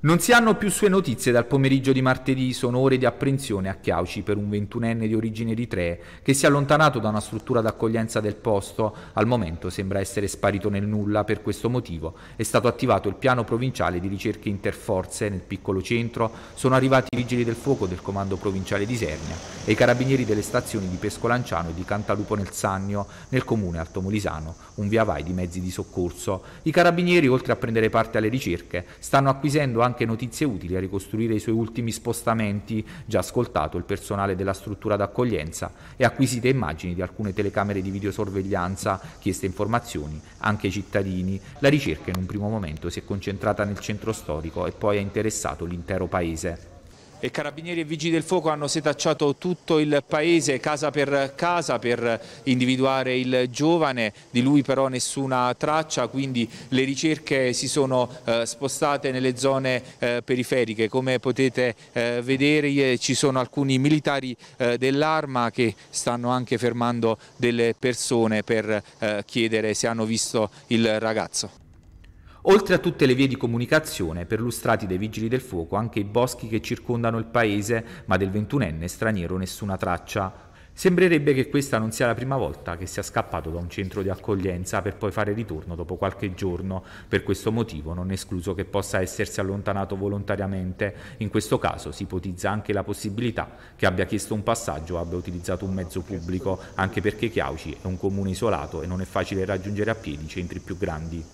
Non si hanno più sue notizie dal pomeriggio di martedì, sono ore di apprensione a Chiauci per un ventunenne di origine eritrea che si è allontanato da una struttura d'accoglienza del posto, al momento sembra essere sparito nel nulla, per questo motivo è stato attivato il piano provinciale di ricerche interforze nel piccolo centro, sono arrivati i vigili del fuoco del comando provinciale di Sernia e i carabinieri delle stazioni di Pescolanciano e di Cantalupo nel Sannio, nel comune Altomolisano, un via vai di mezzi di soccorso. I carabinieri, oltre a prendere parte alle ricerche, stanno acquisendo anche anche notizie utili a ricostruire i suoi ultimi spostamenti, già ascoltato il personale della struttura d'accoglienza e acquisite immagini di alcune telecamere di videosorveglianza, chieste informazioni anche ai cittadini. La ricerca in un primo momento si è concentrata nel centro storico e poi ha interessato l'intero paese. E carabinieri e vigili del fuoco hanno setacciato tutto il paese, casa per casa, per individuare il giovane, di lui però nessuna traccia, quindi le ricerche si sono eh, spostate nelle zone eh, periferiche. Come potete eh, vedere eh, ci sono alcuni militari eh, dell'arma che stanno anche fermando delle persone per eh, chiedere se hanno visto il ragazzo. Oltre a tutte le vie di comunicazione, perlustrati dai vigili del fuoco anche i boschi che circondano il paese, ma del ventunenne straniero nessuna traccia. Sembrerebbe che questa non sia la prima volta che sia scappato da un centro di accoglienza per poi fare ritorno dopo qualche giorno. Per questo motivo non è escluso che possa essersi allontanato volontariamente. In questo caso si ipotizza anche la possibilità che abbia chiesto un passaggio o abbia utilizzato un mezzo pubblico, anche perché Chiauci è un comune isolato e non è facile raggiungere a piedi centri più grandi.